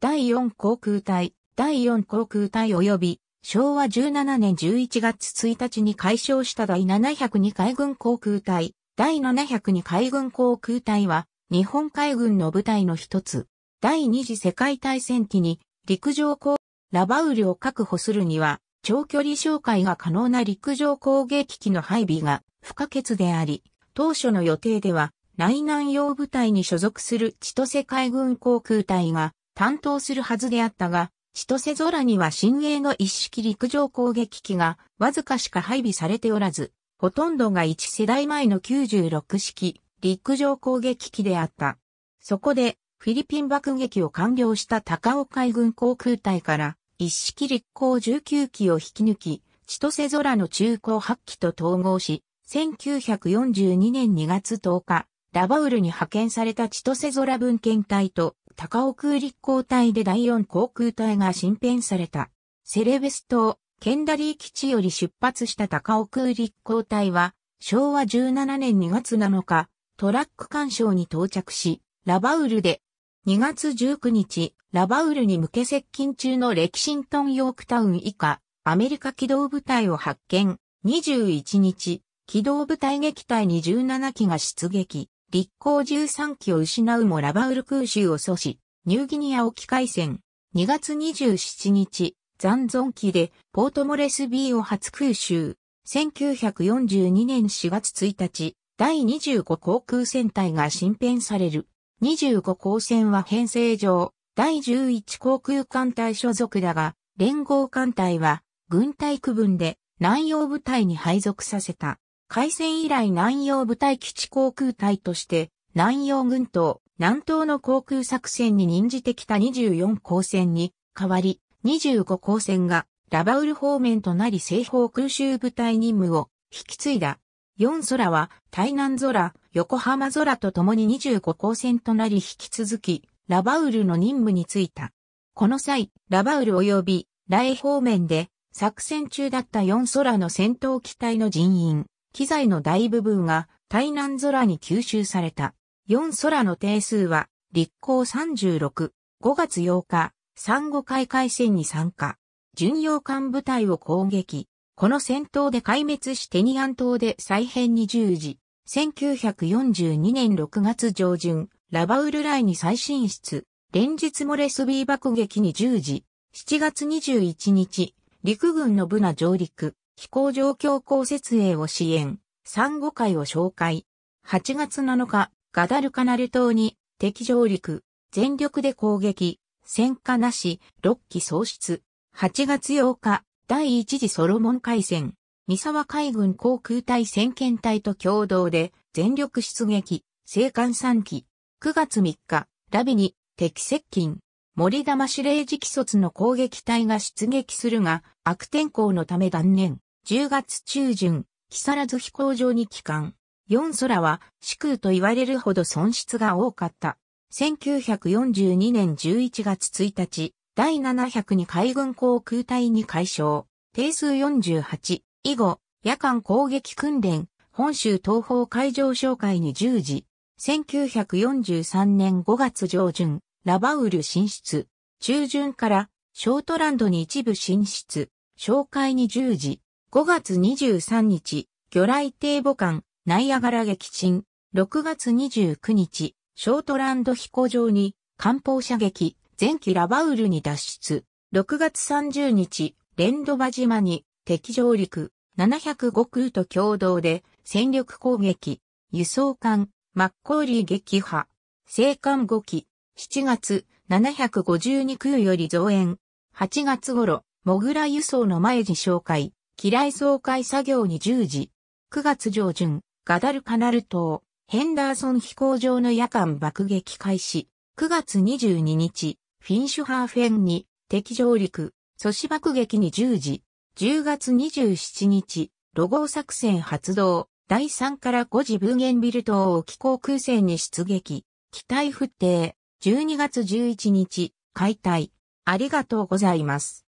第4航空隊、第4航空隊及び、昭和17年11月1日に解消した第702海軍航空隊、第702海軍航空隊は、日本海軍の部隊の一つ。第二次世界大戦期に、陸上攻、ラバウルを確保するには、長距離紹介が可能な陸上攻撃機の配備が不可欠であり、当初の予定では、内南洋部隊に所属する千歳海軍航空隊が担当するはずであったが、千歳空には新鋭の一式陸上攻撃機がわずかしか配備されておらず、ほとんどが一世代前の96式陸上攻撃機であった。そこで、フィリピン爆撃を完了した高尾海軍航空隊から、一式陸航19機を引き抜き、千歳空の中高8機と統合し、1942年2月10日、ラバウルに派遣された千歳空文献隊と高尾空陸交隊で第4航空隊が新編された。セレベス島、ケンダリー基地より出発した高尾空陸交隊は、昭和17年2月7日、トラック干渉に到着し、ラバウルで、2月19日、ラバウルに向け接近中のレキシントン・ヨークタウン以下、アメリカ機動部隊を発見。21日、機動部隊撃隊に17機が出撃。立候13機を失うもラバウル空襲を阻止、ニューギニア沖海戦、2月27日、残存機でポートモレス B を初空襲、1942年4月1日、第25航空戦隊が新編される。25航戦は編成上、第11航空艦隊所属だが、連合艦隊は軍隊区分で南洋部隊に配属させた。開戦以来南洋部隊基地航空隊として、南洋軍島、南東の航空作戦に任じてきた24航線に代わり、25航線がラバウル方面となり西方空襲部隊任務を引き継いだ。4空は台南空、横浜空と共に25航線となり引き続き、ラバウルの任務に就いた。この際、ラバウル及び、来方面で作戦中だった4空の戦闘機体の人員、機材の大部分が台南空に吸収された。4空の定数は、立候36、5月8日、産後海海戦に参加。巡洋艦部隊を攻撃。この戦闘で壊滅しテニアン島で再編に従事。1942年6月上旬、ラバウルライに再進出。連日モレスビー爆撃に従事。7月21日、陸軍のブナ上陸。飛行状況校設営を支援、産後会を紹介。8月7日、ガダルカナル島に敵上陸、全力で攻撃、戦火なし、6機喪失。8月8日、第一次ソロモン海戦、三沢海軍航空隊先遣隊と共同で全力出撃、生還3機。9月3日、ラビに敵接近。森玉司令時期卒の攻撃隊が出撃するが、悪天候のため断念。10月中旬、木更津飛行場に帰還。4空は死空と言われるほど損失が多かった。1942年11月1日、第702海軍航空隊に改称、定数48、以後、夜間攻撃訓練、本州東方海上商会に従事。1943年5月上旬、ラバウル進出。中旬から、ショートランドに一部進出。紹介に従事。5月23日、魚雷艇母艦、ナイアガラ撃沈。6月29日、ショートランド飛行場に、艦砲射撃、前期ラバウルに脱出。6月30日、レンドバ島に、敵上陸、705空と共同で、戦力攻撃、輸送艦、マッコーリー撃破、生艦5機、7月、752空より増援。8月頃、モグラ輸送の前に紹介。機雷掃海作業に従事。9月上旬、ガダルカナル島、ヘンダーソン飛行場の夜間爆撃開始。9月22日、フィンシュハーフェンに敵上陸、阻止爆撃に従事。10月27日、ロゴ作戦発動。第3から5時ブーゲンビル島を気候空戦に出撃。機体不定。12月11日、解体。ありがとうございます。